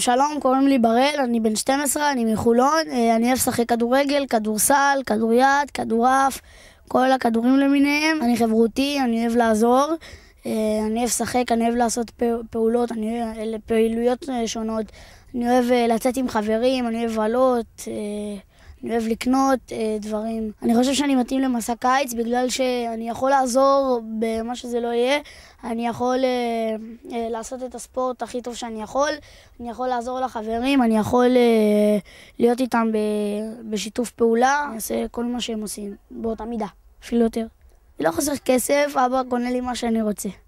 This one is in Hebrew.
שלום, קוראים לי בראל, אני בן 12, אני מחולון, אה, אני אוהב לשחק כדורגל, כדורסל, כדוריד, כדורעף, כל הכדורים למיניהם. אני חברותי, אני אוהב לעזור, אה, אני אוהב לשחק, אני אוהב לעשות פעולות, אני אוהב פעילויות אה, שונות, אני אוהב לצאת עם חברים, אני אוהב לבלות. אני אוהב לקנות אה, דברים. אני חושב שאני מתאים למסע קיץ בגלל שאני יכול לעזור במה שזה לא יהיה. אני יכול אה, אה, לעשות את הספורט הכי טוב שאני יכול, אני יכול לעזור לחברים, אני יכול אה, להיות איתם ב, בשיתוף פעולה, אני אעשה כל מה שהם עושים באותה מידה, אפילו יותר. לא חוסך כסף, אבא קונה לי מה שאני רוצה.